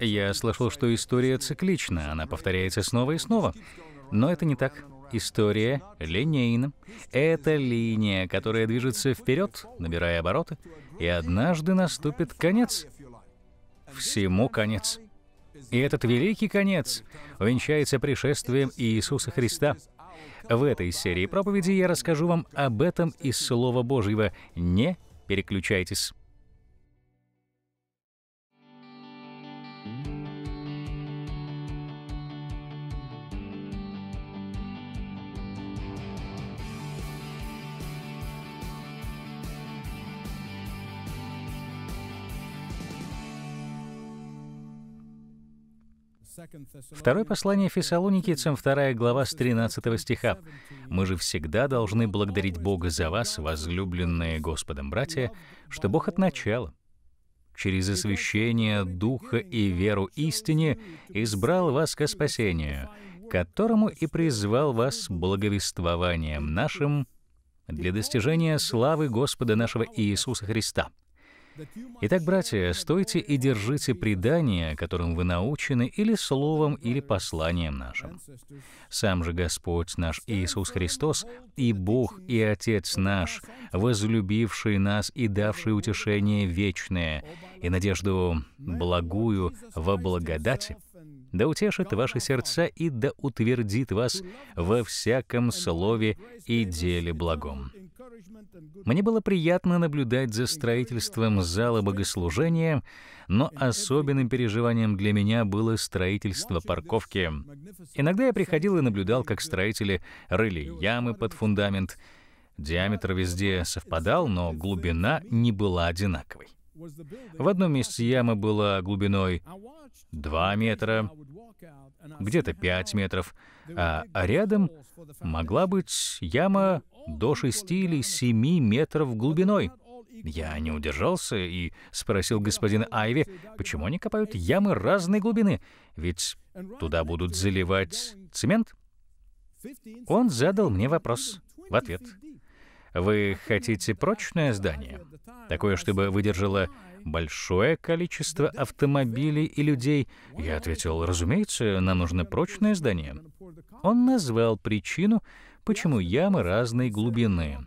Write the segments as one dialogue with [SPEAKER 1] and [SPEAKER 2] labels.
[SPEAKER 1] Я слышал, что история циклична, она повторяется снова и снова. Но это не так. История линейна. Это линия, которая движется вперед, набирая обороты, и однажды наступит конец. Всему конец. И этот великий конец увенчается пришествием Иисуса Христа. В этой серии проповеди я расскажу вам об этом из Слова Божьего. Не переключайтесь. Второе послание Фессалоникийцам, 2 глава с 13 стиха. «Мы же всегда должны благодарить Бога за вас, возлюбленные Господом братья, что Бог от начала, через освящение Духа и веру истине, избрал вас ко спасению, которому и призвал вас благовествованием нашим для достижения славы Господа нашего Иисуса Христа» Итак, братья, стойте и держите предания, которым вы научены, или словом, или посланием нашим. Сам же Господь наш Иисус Христос и Бог и Отец наш, возлюбивший нас и давший утешение вечное и надежду благую во благодати, да утешит ваши сердца и да утвердит вас во всяком слове и деле благом. Мне было приятно наблюдать за строительством зала богослужения, но особенным переживанием для меня было строительство парковки. Иногда я приходил и наблюдал, как строители рыли ямы под фундамент. Диаметр везде совпадал, но глубина не была одинаковой. В одном месте яма была глубиной 2 метра, где-то 5 метров, а рядом могла быть яма до 6 или 7 метров глубиной. Я не удержался и спросил господина Айви, почему они копают ямы разной глубины, ведь туда будут заливать цемент. Он задал мне вопрос в ответ. Вы хотите прочное здание? Такое, чтобы выдержало большое количество автомобилей и людей? Я ответил, разумеется, нам нужно прочное здание. Он назвал причину, почему ямы разной глубины.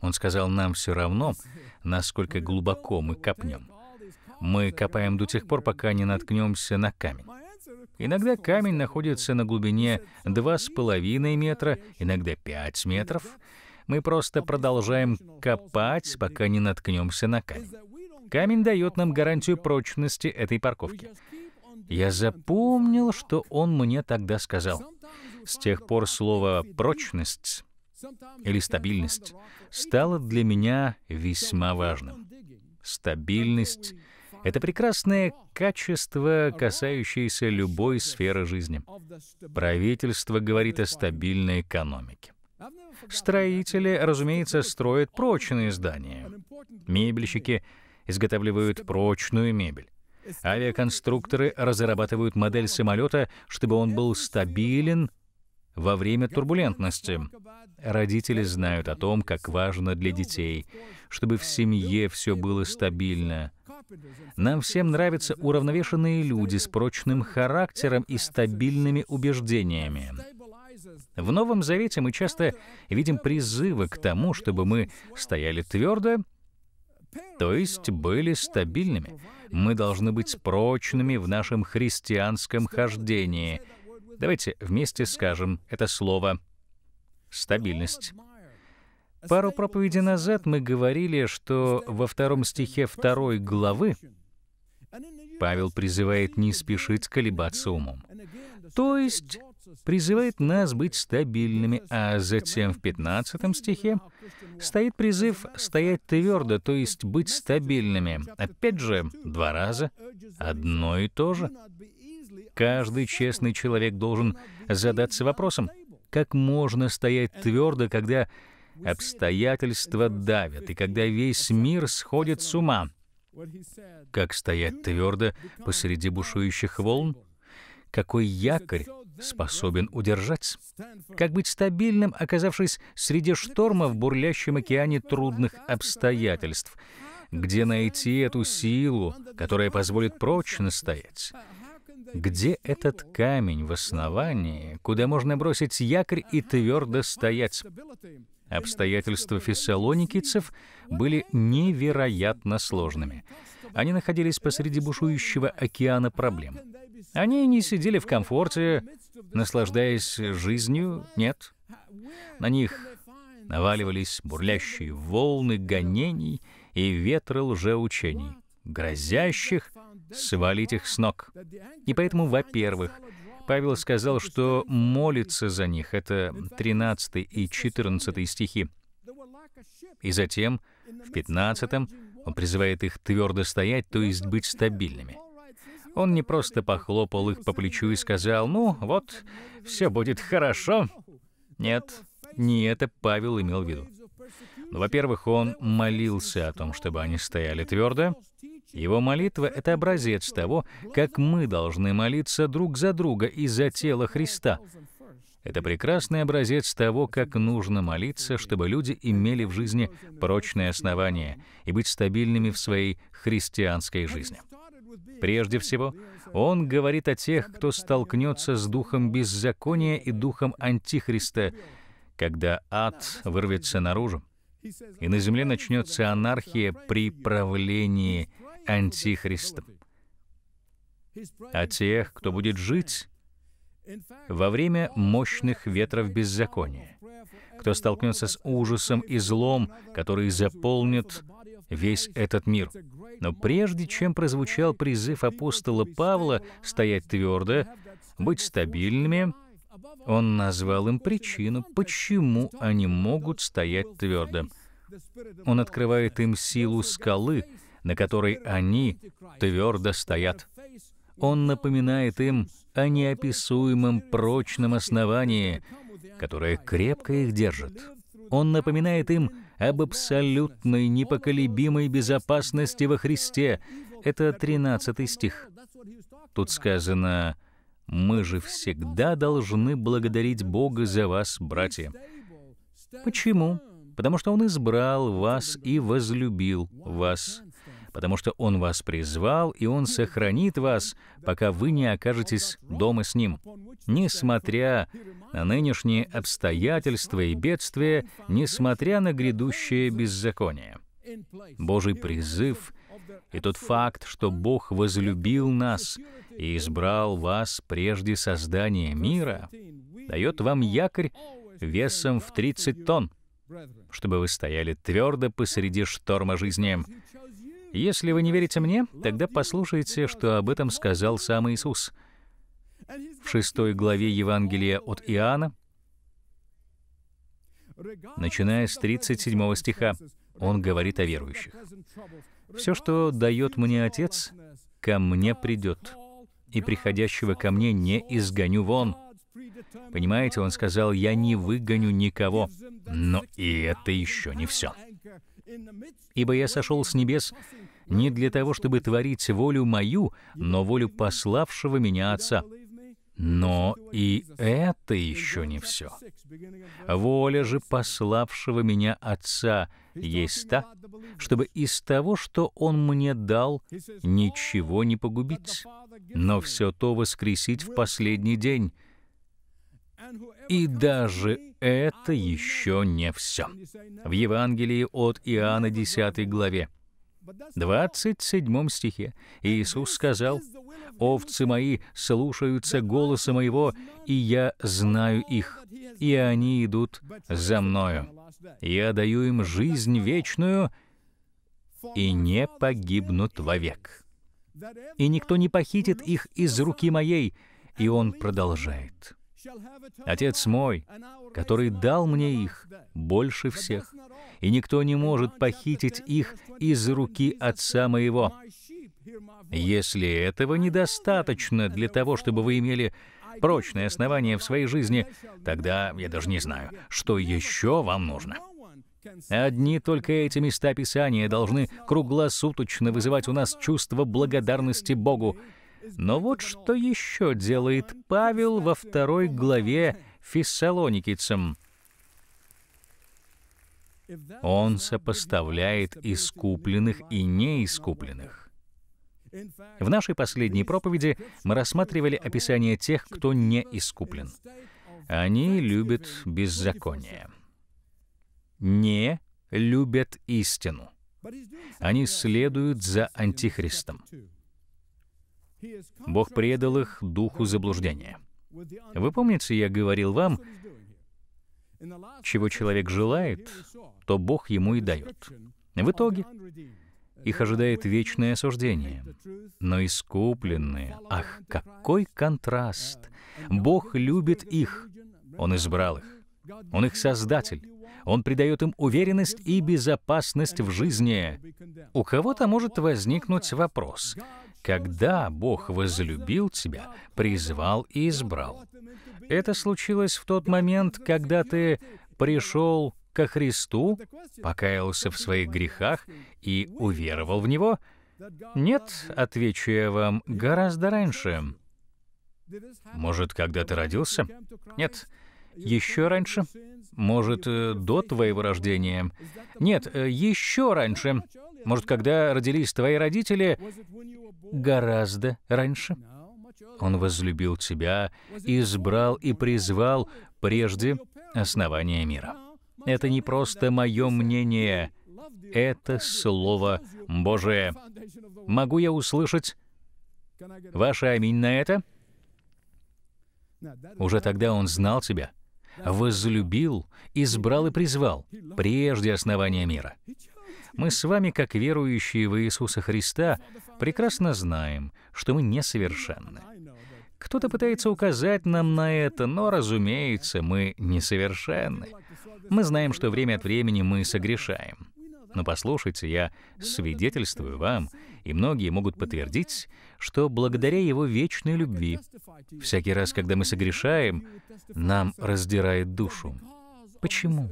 [SPEAKER 1] Он сказал, нам все равно, насколько глубоко мы копнем. Мы копаем до тех пор, пока не наткнемся на камень. Иногда камень находится на глубине 2,5 метра, иногда 5 метров, мы просто продолжаем копать, пока не наткнемся на камень. Камень дает нам гарантию прочности этой парковки. Я запомнил, что он мне тогда сказал. С тех пор слово «прочность» или «стабильность» стало для меня весьма важным. Стабильность — это прекрасное качество, касающееся любой сферы жизни. Правительство говорит о стабильной экономике. Строители, разумеется, строят прочные здания. Мебельщики изготавливают прочную мебель. Авиаконструкторы разрабатывают модель самолета, чтобы он был стабилен во время турбулентности. Родители знают о том, как важно для детей, чтобы в семье все было стабильно. Нам всем нравятся уравновешенные люди с прочным характером и стабильными убеждениями. В Новом Завете мы часто видим призывы к тому, чтобы мы стояли твердо, то есть были стабильными. Мы должны быть прочными в нашем христианском хождении. Давайте вместе скажем это слово «стабильность». Пару проповедей назад мы говорили, что во втором стихе второй главы Павел призывает не спешить колебаться умом. То есть призывает нас быть стабильными, а затем в 15 стихе стоит призыв «стоять твердо», то есть быть стабильными. Опять же, два раза одно и то же. Каждый честный человек должен задаться вопросом, как можно стоять твердо, когда обстоятельства давят и когда весь мир сходит с ума. Как стоять твердо посреди бушующих волн? Какой якорь способен удержать? Как быть стабильным, оказавшись среди шторма в бурлящем океане трудных обстоятельств? Где найти эту силу, которая позволит прочно стоять? Где этот камень в основании, куда можно бросить якорь и твердо стоять? Обстоятельства фессалоникийцев были невероятно сложными. Они находились посреди бушующего океана проблем. Они не сидели в комфорте, наслаждаясь жизнью, нет. На них наваливались бурлящие волны гонений и ветра лжеучений, грозящих свалить их с ног. И поэтому, во-первых, Павел сказал, что молится за них, это 13 и 14 стихи. И затем, в 15 он призывает их твердо стоять, то есть быть стабильными — он не просто похлопал их по плечу и сказал, «Ну, вот, все будет хорошо». Нет, не это Павел имел в виду. Ну, во-первых, он молился о том, чтобы они стояли твердо. Его молитва — это образец того, как мы должны молиться друг за друга и за тело Христа. Это прекрасный образец того, как нужно молиться, чтобы люди имели в жизни прочное основание и быть стабильными в своей христианской жизни. Прежде всего, он говорит о тех, кто столкнется с духом беззакония и духом Антихриста, когда ад вырвется наружу, и на земле начнется анархия при правлении Антихристом. О а тех, кто будет жить во время мощных ветров беззакония, кто столкнется с ужасом и злом, которые заполнят весь этот мир. Но прежде чем прозвучал призыв апостола Павла стоять твердо, быть стабильными, он назвал им причину, почему они могут стоять твердо. Он открывает им силу скалы, на которой они твердо стоят. Он напоминает им о неописуемом прочном основании, которое крепко их держит. Он напоминает им об абсолютной непоколебимой безопасности во Христе. Это 13 стих. Тут сказано, «Мы же всегда должны благодарить Бога за вас, братья». Почему? Потому что Он избрал вас и возлюбил вас потому что Он вас призвал, и Он сохранит вас, пока вы не окажетесь дома с Ним. Несмотря на нынешние обстоятельства и бедствия, несмотря на грядущее беззаконие. Божий призыв и тот факт, что Бог возлюбил нас и избрал вас прежде создания мира, дает вам якорь весом в 30 тонн, чтобы вы стояли твердо посреди шторма жизни. Если вы не верите мне, тогда послушайте, что об этом сказал сам Иисус. В шестой главе Евангелия от Иоанна, начиная с 37 стиха, он говорит о верующих. «Все, что дает мне Отец, ко мне придет, и приходящего ко мне не изгоню вон». Понимаете, он сказал, «Я не выгоню никого». Но и это еще не все. Ибо я сошел с небес не для того, чтобы творить волю мою, но волю пославшего меня Отца. Но и это еще не все. Воля же пославшего меня Отца есть та, чтобы из того, что Он мне дал, ничего не погубить, но все то воскресить в последний день, и даже это еще не все. В Евангелии от Иоанна 10 главе, 27 стихе Иисус сказал, «Овцы мои слушаются голоса моего, и я знаю их, и они идут за мною. Я даю им жизнь вечную, и не погибнут вовек. И никто не похитит их из руки моей». И он продолжает. Отец мой, который дал мне их больше всех, и никто не может похитить их из руки Отца моего. Если этого недостаточно для того, чтобы вы имели прочное основание в своей жизни, тогда я даже не знаю, что еще вам нужно. Одни только эти места Писания должны круглосуточно вызывать у нас чувство благодарности Богу, но вот что еще делает Павел во второй главе Фессалоникицам. Он сопоставляет искупленных и неискупленных. В нашей последней проповеди мы рассматривали описание тех, кто не искуплен. Они любят беззаконие. Не любят истину. Они следуют за Антихристом. Бог предал их духу заблуждения. Вы помните, я говорил вам, чего человек желает, то Бог ему и дает. В итоге их ожидает вечное осуждение. Но искупленные, ах, какой контраст! Бог любит их, Он избрал их, Он их Создатель, Он придает им уверенность и безопасность в жизни. У кого-то может возникнуть вопрос, когда Бог возлюбил тебя, призвал и избрал. Это случилось в тот момент, когда ты пришел ко Христу, покаялся в своих грехах и уверовал в Него? Нет, отвечу я вам, гораздо раньше. Может, когда ты родился? Нет. Еще раньше? Может, э, до твоего рождения? Нет, э, еще раньше. Может, когда родились твои родители? Гораздо раньше. Он возлюбил тебя, избрал и призвал прежде основания мира. Это не просто мое мнение, это Слово Божие. Могу я услышать ваше аминь на это? Уже тогда он знал тебя, возлюбил, избрал и призвал прежде основания мира мы с вами, как верующие в Иисуса Христа, прекрасно знаем, что мы несовершенны. Кто-то пытается указать нам на это, но, разумеется, мы несовершенны. Мы знаем, что время от времени мы согрешаем. Но послушайте, я свидетельствую вам, и многие могут подтвердить, что благодаря Его вечной любви, всякий раз, когда мы согрешаем, нам раздирает душу. Почему?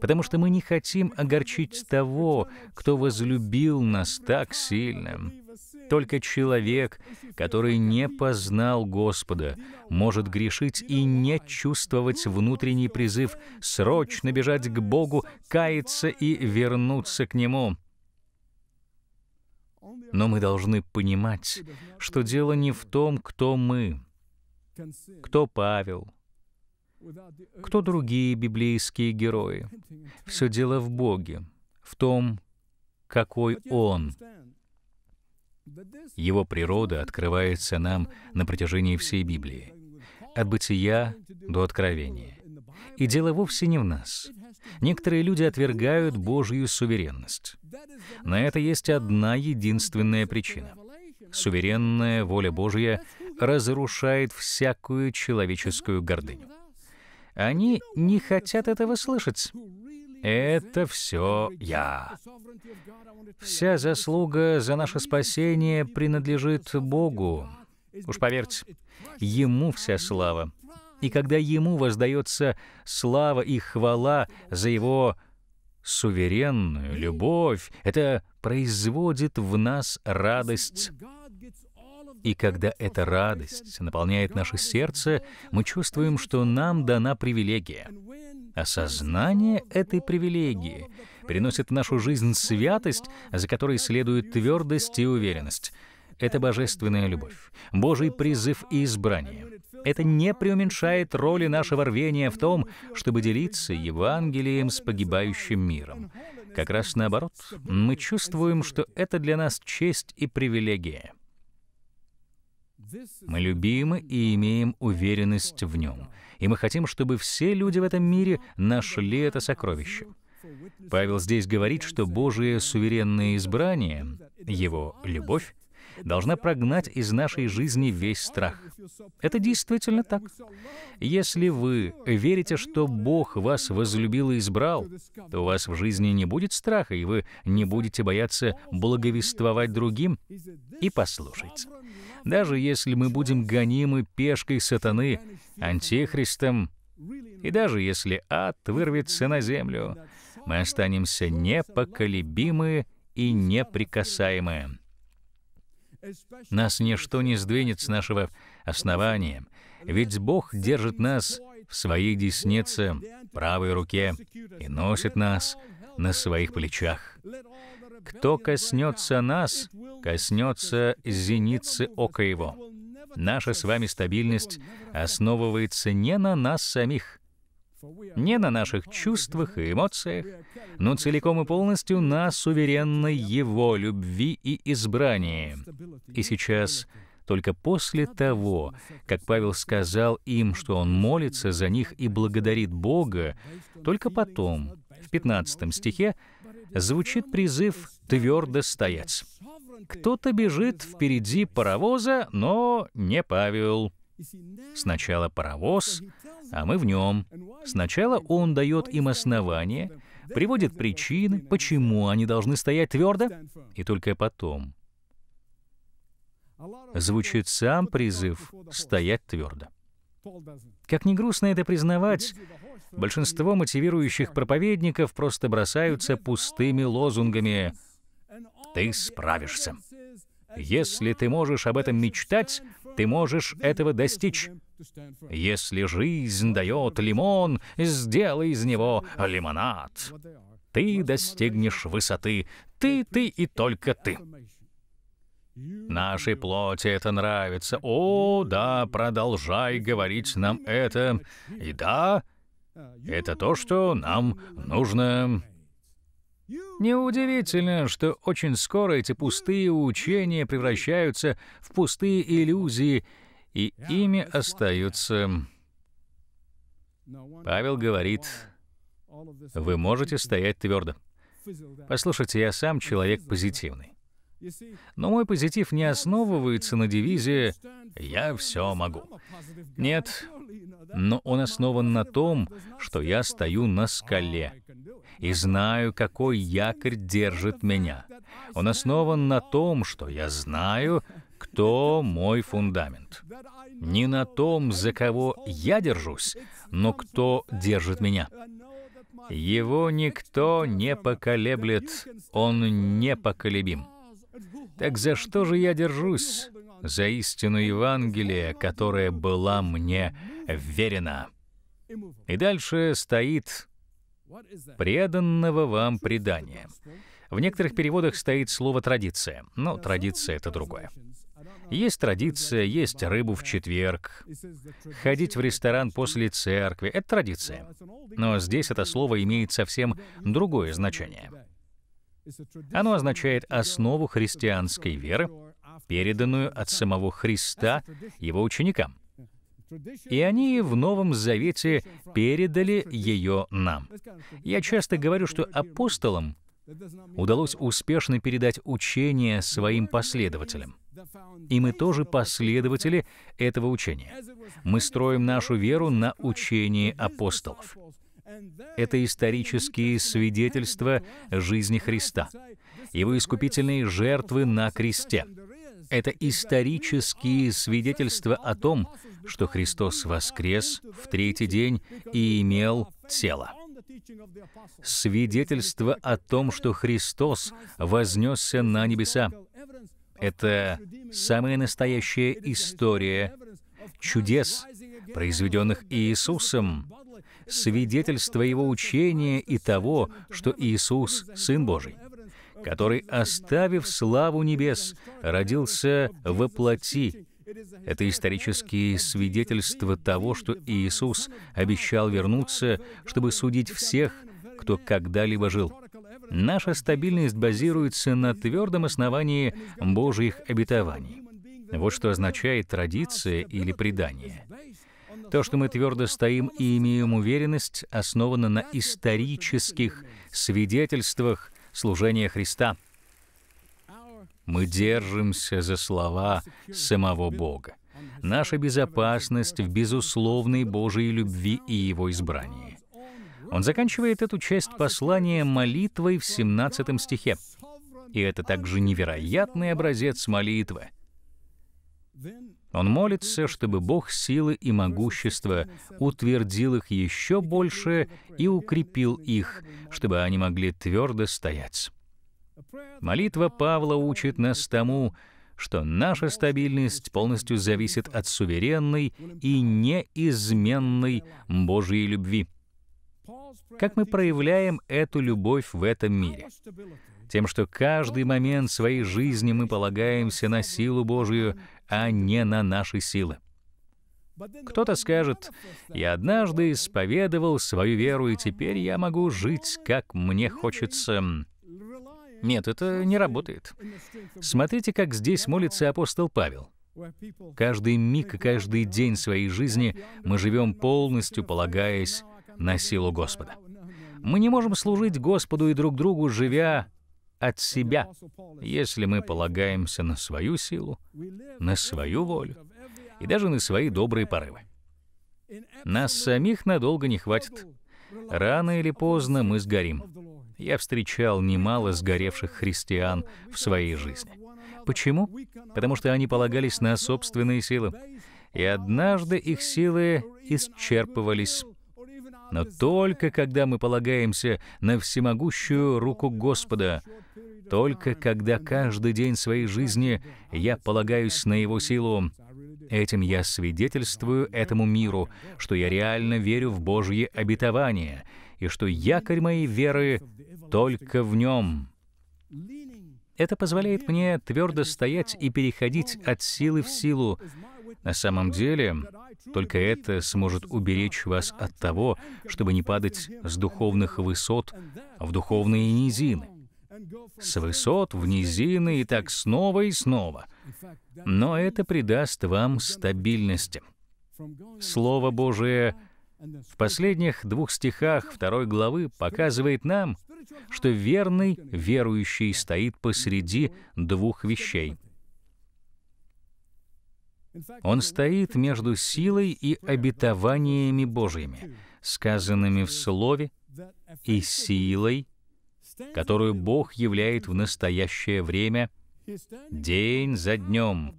[SPEAKER 1] Потому что мы не хотим огорчить того, кто возлюбил нас так сильно. Только человек, который не познал Господа, может грешить и не чувствовать внутренний призыв срочно бежать к Богу, каяться и вернуться к Нему. Но мы должны понимать, что дело не в том, кто мы, кто Павел, кто другие библейские герои? Все дело в Боге, в том, какой Он. Его природа открывается нам на протяжении всей Библии, от бытия до откровения. И дело вовсе не в нас. Некоторые люди отвергают Божью суверенность. На это есть одна единственная причина. Суверенная воля Божья разрушает всякую человеческую гордыню. Они не хотят этого слышать. Это все я. Вся заслуга за наше спасение принадлежит Богу. Уж поверьте, Ему вся слава. И когда Ему воздается слава и хвала за Его суверенную любовь, это производит в нас радость и когда эта радость наполняет наше сердце, мы чувствуем, что нам дана привилегия. Осознание а этой привилегии приносит в нашу жизнь святость, за которой следует твердость и уверенность. Это божественная любовь, Божий призыв и избрание. Это не преуменьшает роли нашего рвения в том, чтобы делиться Евангелием с погибающим миром. Как раз наоборот, мы чувствуем, что это для нас честь и привилегия. Мы любимы и имеем уверенность в нем. И мы хотим, чтобы все люди в этом мире нашли это сокровище. Павел здесь говорит, что Божие суверенное избрание, его любовь, должна прогнать из нашей жизни весь страх. Это действительно так. Если вы верите, что Бог вас возлюбил и избрал, то у вас в жизни не будет страха, и вы не будете бояться благовествовать другим и послушать даже если мы будем гонимы пешкой сатаны, антихристом, и даже если ад вырвется на землю, мы останемся непоколебимы и неприкасаемы. Нас ничто не сдвинет с нашего основания, ведь Бог держит нас в своей деснице, правой руке, и носит нас на своих плечах. Кто коснется нас, коснется зеницы ока его. Наша с вами стабильность основывается не на нас самих, не на наших чувствах и эмоциях, но целиком и полностью на суверенной Его любви и избрании. И сейчас, только после того, как Павел сказал им, что он молится за них и благодарит Бога, только потом, в 15 стихе, звучит призыв «твердо стоять». Кто-то бежит впереди паровоза, но не Павел. Сначала паровоз, а мы в нем. Сначала он дает им основания, приводит причины, почему они должны стоять твердо, и только потом. Звучит сам призыв «стоять твердо». Как ни грустно это признавать, большинство мотивирующих проповедников просто бросаются пустыми лозунгами «Ты справишься». Если ты можешь об этом мечтать, ты можешь этого достичь. Если жизнь дает лимон, сделай из него лимонад. Ты достигнешь высоты. Ты, ты и только ты. Нашей плоти это нравится. О, да, продолжай говорить нам это. И да, это то, что нам нужно. Неудивительно, что очень скоро эти пустые учения превращаются в пустые иллюзии, и ими остаются. Павел говорит, вы можете стоять твердо. Послушайте, я сам человек позитивный. Но мой позитив не основывается на девизе «я все могу». Нет, но он основан на том, что я стою на скале и знаю, какой якорь держит меня. Он основан на том, что я знаю, кто мой фундамент. Не на том, за кого я держусь, но кто держит меня. Его никто не поколеблет, он непоколебим. Так за что же я держусь? За истину Евангелия, которая была мне верена. И дальше стоит преданного вам предания. В некоторых переводах стоит слово «традиция», но традиция — это другое. Есть традиция, есть рыбу в четверг, ходить в ресторан после церкви — это традиция. Но здесь это слово имеет совсем другое значение. Оно означает основу христианской веры, переданную от самого Христа его ученикам. И они в Новом Завете передали ее нам. Я часто говорю, что апостолам удалось успешно передать учение своим последователям. И мы тоже последователи этого учения. Мы строим нашу веру на учении апостолов. — это исторические свидетельства жизни Христа, Его искупительные жертвы на кресте. Это исторические свидетельства о том, что Христос воскрес в третий день и имел тело. Свидетельство о том, что Христос вознесся на небеса. Это самая настоящая история чудес, произведенных Иисусом свидетельство его учения и того, что Иисус — Сын Божий, который, оставив славу небес, родился во плоти. Это исторические свидетельства того, что Иисус обещал вернуться, чтобы судить всех, кто когда-либо жил. Наша стабильность базируется на твердом основании Божьих обетований. Вот что означает традиция или предание. То, что мы твердо стоим и имеем уверенность, основано на исторических свидетельствах служения Христа. Мы держимся за слова самого Бога. Наша безопасность в безусловной Божьей любви и Его избрании. Он заканчивает эту часть послания молитвой в 17 стихе. И это также невероятный образец молитвы. Он молится, чтобы Бог силы и могущества утвердил их еще больше и укрепил их, чтобы они могли твердо стоять. Молитва Павла учит нас тому, что наша стабильность полностью зависит от суверенной и неизменной Божьей любви. Как мы проявляем эту любовь в этом мире? Тем, что каждый момент своей жизни мы полагаемся на силу Божию, а не на наши силы. Кто-то скажет, «Я однажды исповедовал свою веру, и теперь я могу жить, как мне хочется». Нет, это не работает. Смотрите, как здесь молится апостол Павел. Каждый миг и каждый день своей жизни мы живем полностью полагаясь на силу Господа. Мы не можем служить Господу и друг другу, живя от себя, если мы полагаемся на свою силу, на свою волю и даже на свои добрые порывы. Нас самих надолго не хватит. Рано или поздно мы сгорим. Я встречал немало сгоревших христиан в своей жизни. Почему? Потому что они полагались на собственные силы. И однажды их силы исчерпывались. Но только когда мы полагаемся на всемогущую руку Господа, только когда каждый день своей жизни я полагаюсь на Его силу, этим я свидетельствую этому миру, что я реально верю в Божье обетование и что якорь моей веры только в Нем. Это позволяет мне твердо стоять и переходить от силы в силу, на самом деле, только это сможет уберечь вас от того, чтобы не падать с духовных высот в духовные низины, с высот в низины и так снова и снова. Но это придаст вам стабильности. Слово Божие в последних двух стихах второй главы показывает нам, что верный верующий стоит посреди двух вещей он стоит между силой и обетованиями Божьими, сказанными в Слове, и силой, которую Бог являет в настоящее время, день за днем.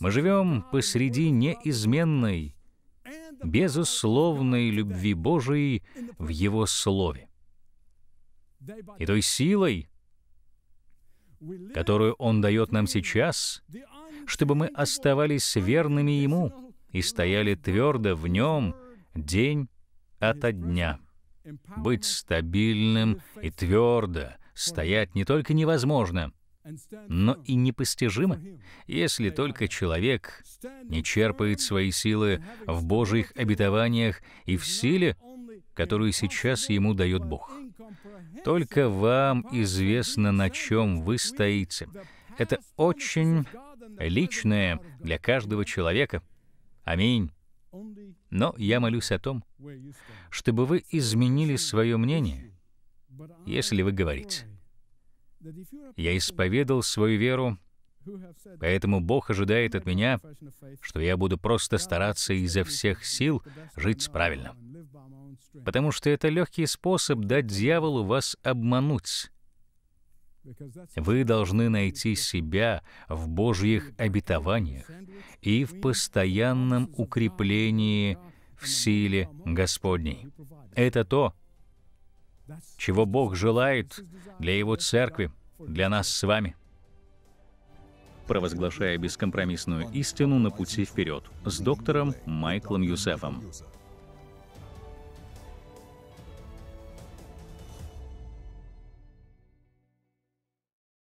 [SPEAKER 1] Мы живем посреди неизменной, безусловной любви Божией в Его Слове. И той силой, которую Он дает нам сейчас, чтобы мы оставались верными Ему и стояли твердо в Нем день ото дня. Быть стабильным и твердо стоять не только невозможно, но и непостижимо, если только человек не черпает свои силы в Божьих обетованиях и в силе, которую сейчас ему дает Бог. Только вам известно, на чем вы стоите. Это очень личное для каждого человека. Аминь. Но я молюсь о том, чтобы вы изменили свое мнение, если вы говорите. Я исповедал свою веру, поэтому Бог ожидает от меня, что я буду просто стараться изо всех сил жить правильно. Потому что это легкий способ дать дьяволу вас обмануть. Вы должны найти себя в Божьих обетованиях и в постоянном укреплении в силе Господней. Это то, чего Бог желает для Его церкви, для нас с вами. Провозглашая бескомпромиссную истину на пути вперед с доктором Майклом Юсефом.